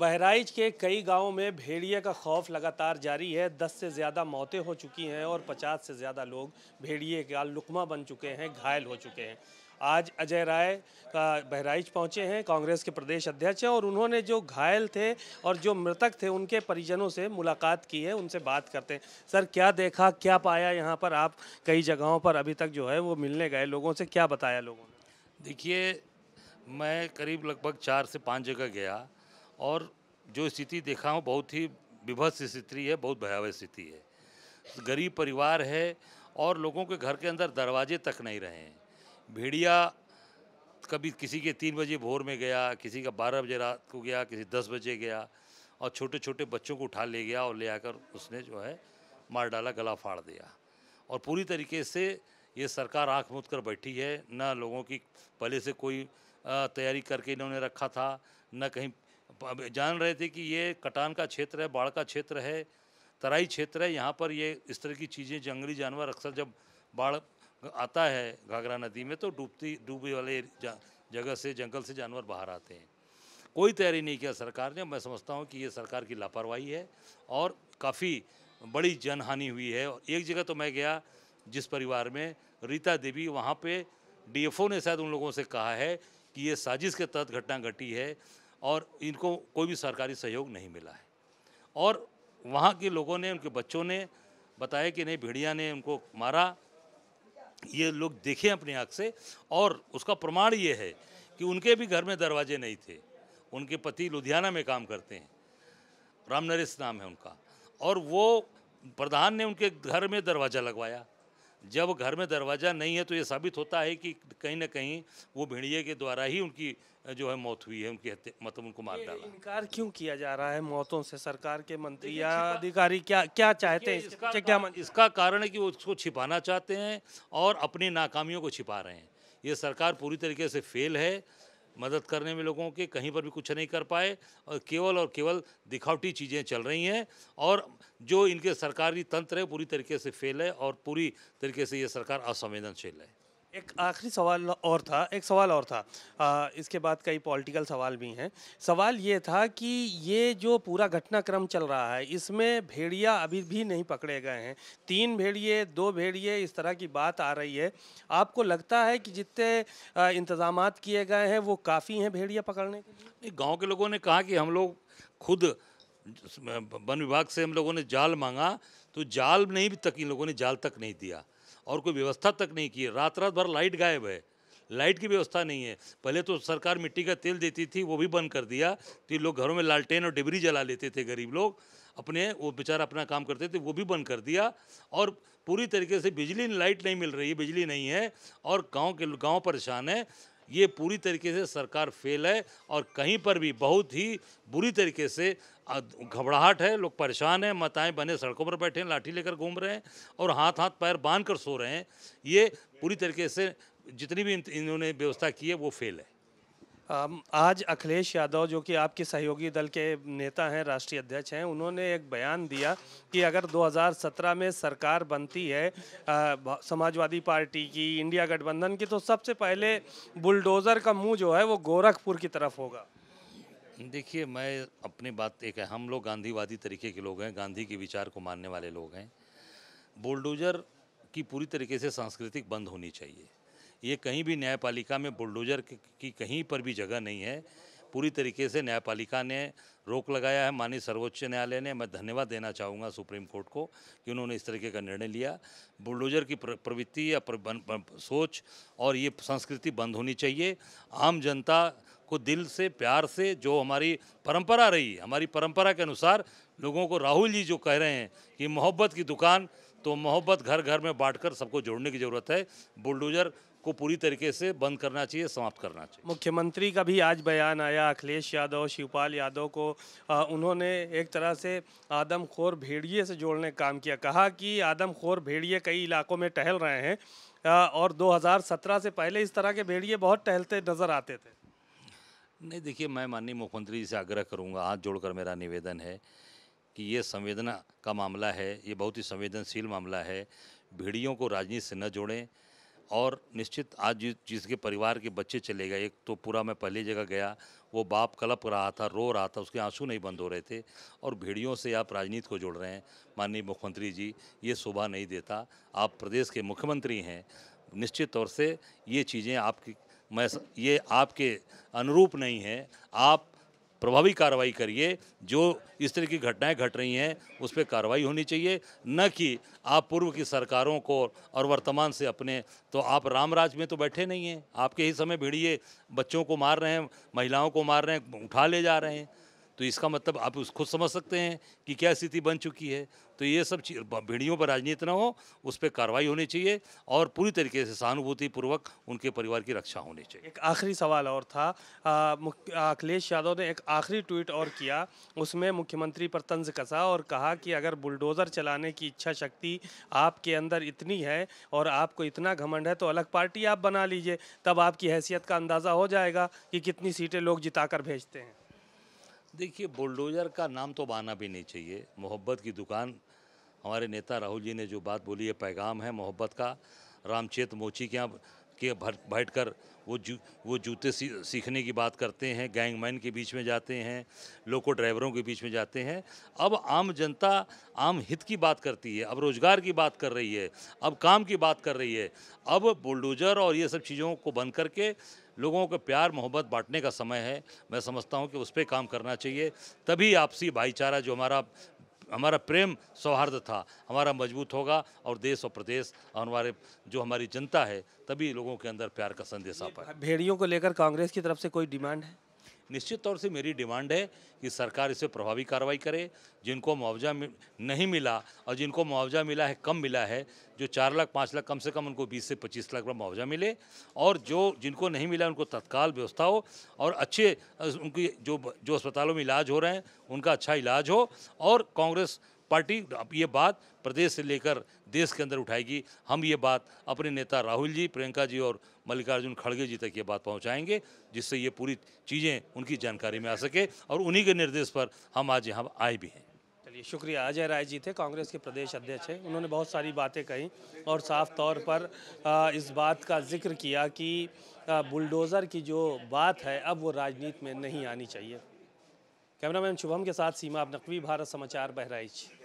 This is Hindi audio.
बहराइच के कई गांवों में भेड़िए का खौफ लगातार जारी है दस से ज़्यादा मौतें हो चुकी हैं और पचास से ज़्यादा लोग भेड़िए का लुकमा बन चुके हैं घायल हो चुके हैं आज अजय राय का बहराइच पहुंचे हैं कांग्रेस के प्रदेश अध्यक्ष हैं और उन्होंने जो घायल थे और जो मृतक थे उनके परिजनों से मुलाकात की है उनसे बात करते हैं सर क्या देखा क्या पाया यहाँ पर आप कई जगहों पर अभी तक जो है वो मिलने गए लोगों से क्या बताया लोगों ने देखिए मैं करीब लगभग चार से पाँच जगह गया और जो स्थिति देखा हूँ बहुत ही विभत्स स्थिति है बहुत भयावह स्थिति है गरीब परिवार है और लोगों के घर के अंदर दरवाजे तक नहीं रहे हैं भेड़िया कभी किसी के तीन बजे भोर में गया किसी का बारह बजे रात को गया किसी दस बजे गया और छोटे छोटे बच्चों को उठा ले गया और ले आकर उसने जो है मार डाला गला फाड़ दिया और पूरी तरीके से ये सरकार आँख मूद कर बैठी है न लोगों की पहले से कोई तैयारी करके इन्होंने रखा था न कहीं जान रहे थे कि ये कटान का क्षेत्र है बाढ़ का क्षेत्र है तराई क्षेत्र है यहाँ पर ये इस तरह की चीज़ें जंगली जानवर अक्सर जब बाढ़ आता है घाघरा नदी में तो डूबती डूबे वाले जगह से जंगल से जानवर बाहर आते हैं कोई तैयारी नहीं किया सरकार ने मैं समझता हूँ कि ये सरकार की लापरवाही है और काफ़ी बड़ी जनहानि हुई है और एक जगह तो मैं गया जिस परिवार में रीता देवी वहाँ पे डीएफओ ने शायद उन लोगों से कहा है कि ये साजिश के तहत घटना घटी है और इनको कोई भी सरकारी सहयोग नहीं मिला है और वहाँ के लोगों ने उनके बच्चों ने बताया कि नहीं भेड़िया ने उनको मारा ये लोग देखे अपनी आँख से और उसका प्रमाण ये है कि उनके भी घर में दरवाजे नहीं थे उनके पति लुधियाना में काम करते हैं राम नरेश नाम है उनका और वो प्रधान ने उनके घर में दरवाज़ा लगवाया जब घर में दरवाज़ा नहीं है तो ये साबित होता है कि कहीं ना कहीं वो भेड़िए के द्वारा ही उनकी जो है मौत हुई है उनकी हत्या मतलब उनको मार डाला इनकार क्यों किया जा रहा है मौतों से सरकार के मंत्री या अधिकारी क्या क्या चाहते हैं इसका, इसका क्या इसका कारण है कि वो उसको छिपाना चाहते हैं और अपनी नाकामियों को छिपा रहे हैं ये सरकार पूरी तरीके से फेल है मदद करने में लोगों के कहीं पर भी कुछ नहीं कर पाए और केवल और केवल दिखावटी चीज़ें चल रही हैं और जो इनके सरकारी तंत्र है पूरी तरीके से फेल है और पूरी तरीके से ये सरकार असंवेदनशील है एक आखिरी सवाल और था एक सवाल और था आ, इसके बाद कई पॉलिटिकल सवाल भी हैं सवाल ये था कि ये जो पूरा घटनाक्रम चल रहा है इसमें भेड़िया अभी भी नहीं पकड़े गए हैं तीन भेड़िए दो भेड़िए इस तरह की बात आ रही है आपको लगता है कि जितने इंतजाम किए गए हैं वो काफ़ी हैं भेड़िया पकड़ने के लिए गाँव के लोगों ने कहा कि हम लोग खुद वन विभाग से हम लोगों ने जाल मांगा तो जाल नहीं भी तक इन लोगों ने जाल तक नहीं दिया और कोई व्यवस्था तक नहीं की रात रात भर लाइट गायब है लाइट की व्यवस्था नहीं है पहले तो सरकार मिट्टी का तेल देती थी वो भी बंद कर दिया तो लोग घरों में लालटेन और डिबरी जला लेते थे गरीब लोग अपने वो बेचारा अपना काम करते थे वो भी बंद कर दिया और पूरी तरीके से बिजली लाइट नहीं मिल रही है बिजली नहीं है और गांव के गांव परेशान है ये पूरी तरीके से सरकार फेल है और कहीं पर भी बहुत ही बुरी तरीके से घबराहट है लोग परेशान हैं माताएं बने सड़कों पर बैठे हैं लाठी लेकर घूम रहे हैं और हाथ हाथ पैर बांध कर सो रहे हैं ये पूरी तरीके से जितनी भी इन्होंने व्यवस्था की है वो फेल है आज अखिलेश यादव जो कि आपके सहयोगी दल के नेता हैं राष्ट्रीय अध्यक्ष हैं उन्होंने एक बयान दिया कि अगर 2017 में सरकार बनती है समाजवादी पार्टी की इंडिया गठबंधन की तो सबसे पहले बुलडोज़र का मुंह जो है वो गोरखपुर की तरफ होगा देखिए मैं अपनी बात एक है हम लोग गांधीवादी तरीके के लोग हैं गांधी के विचार को मानने वाले लोग हैं बुलडोज़र की पूरी तरीके से सांस्कृतिक बंद होनी चाहिए ये कहीं भी न्यायपालिका में बुलडोजर की कहीं पर भी जगह नहीं है पूरी तरीके से न्यायपालिका ने रोक लगाया है माननीय सर्वोच्च न्यायालय ने मैं धन्यवाद देना चाहूँगा सुप्रीम कोर्ट को कि उन्होंने इस तरीके का निर्णय लिया बुलडोजर की प्रवृत्ति या प्र, बन, बन, सोच और ये संस्कृति बंद होनी चाहिए आम जनता को दिल से प्यार से जो हमारी परंपरा रही हमारी परंपरा के अनुसार लोगों को राहुल जी जो कह रहे हैं कि मोहब्बत की दुकान तो मोहब्बत घर घर में बांटकर सबको जोड़ने की ज़रूरत है बुलडोज़र को पूरी तरीके से बंद करना चाहिए समाप्त करना चाहिए मुख्यमंत्री का भी आज बयान आया अखिलेश यादव शिवपाल यादव को आ, उन्होंने एक तरह से आदमखोर भेड़िए से जोड़ने का काम किया कहा कि आदमखोर भेड़िए कई इलाकों में टहल रहे हैं आ, और 2017 से पहले इस तरह के भेड़िए बहुत टहलते नज़र आते थे नहीं देखिए मैं माननीय मुख्यमंत्री जी से आग्रह करूँगा हाथ जोड़कर मेरा निवेदन है कि ये संवेदना का मामला है ये बहुत ही संवेदनशील मामला है भेड़ियों को राजनीति से न जोड़ें और निश्चित आज जिसके परिवार के बच्चे चले गए एक तो पूरा मैं पहली जगह गया वो बाप कलप रहा था रो रहा था उसके आंसू नहीं बंद हो रहे थे और भेड़ियों से आप राजनीति को जोड़ रहे हैं माननीय मुख्यमंत्री जी ये शोभा नहीं देता आप प्रदेश के मुख्यमंत्री हैं निश्चित तौर से ये चीज़ें आपकी मैं ये आपके अनुरूप नहीं है आप प्रभावी कार्रवाई करिए जो इस तरह की घटनाएं घट रही हैं उस पर कार्रवाई होनी चाहिए न कि आप पूर्व की सरकारों को और वर्तमान से अपने तो आप रामराज में तो बैठे नहीं हैं आपके ही समय भिड़िए बच्चों को मार रहे हैं महिलाओं को मार रहे हैं उठा ले जा रहे हैं तो इसका मतलब आप उस खुद समझ सकते हैं कि क्या स्थिति बन चुकी है तो ये सब भेड़ियों पर राजनीति ना हो उस पर कार्रवाई होनी चाहिए और पूरी तरीके से सहानुभूतिपूर्वक उनके परिवार की रक्षा होनी चाहिए एक आखिरी सवाल और था अखिलेश यादव ने एक आखिरी ट्वीट और किया उसमें मुख्यमंत्री पर तंज कसा और कहा कि अगर बुलडोज़र चलाने की इच्छा शक्ति आपके अंदर इतनी है और आपको इतना घमंड है तो अलग पार्टी आप बना लीजिए तब आपकी हैसियत का अंदाज़ा हो जाएगा कि कितनी सीटें लोग जिता कर भेजते हैं देखिए बुलडोज़र का नाम तो आना भी नहीं चाहिए मोहब्बत की दुकान हमारे नेता राहुल जी ने जो बात बोली है पैगाम है मोहब्बत का रामचेत मोची के यहाँ के बैठ कर वो जू वो जूते सी, सीखने की बात करते हैं गैंगमैन के बीच में जाते हैं लोको ड्राइवरों के बीच में जाते हैं अब आम जनता आम हित की बात करती है अब रोज़गार की बात कर रही है अब काम की बात कर रही है अब बुलडोज़र और ये सब चीज़ों को बंद करके लोगों को प्यार मोहब्बत बांटने का समय है मैं समझता हूँ कि उस पर काम करना चाहिए तभी आपसी भाईचारा जो हमारा हमारा प्रेम सौहार्द था हमारा मजबूत होगा और देश और प्रदेश और हमारे जो हमारी जनता है तभी लोगों के अंदर प्यार का संदेश आ पाए भेड़ियों को लेकर कांग्रेस की तरफ से कोई डिमांड है निश्चित तौर से मेरी डिमांड है कि सरकार इसे प्रभावी कार्रवाई करे जिनको मुआवजा नहीं मिला और जिनको मुआवजा मिला है कम मिला है जो चार लाख पाँच लाख कम से कम उनको बीस से पच्चीस लाख रुपये मुआवजा मिले और जो जिनको नहीं मिला उनको तत्काल व्यवस्था हो और अच्छे उनकी जो जो अस्पतालों में इलाज हो रहे हैं उनका अच्छा इलाज हो और कांग्रेस पार्टी अब ये बात प्रदेश से लेकर देश के अंदर उठाएगी हम ये बात अपने नेता राहुल जी प्रियंका जी और मल्लिकार्जुन खड़गे जी तक ये बात पहुंचाएंगे जिससे ये पूरी चीज़ें उनकी जानकारी में आ सके और उन्हीं के निर्देश पर हम आज यहाँ आए भी हैं चलिए शुक्रिया अजय राय जी थे कांग्रेस के प्रदेश अध्यक्ष हैं उन्होंने बहुत सारी बातें कही और साफ तौर पर इस बात का जिक्र किया कि बुलडोज़र की जो बात है अब वो राजनीति में नहीं आनी चाहिए कैमरामैन शुभम के साथ सीमा अब नकवी भारत समाचार बहराइच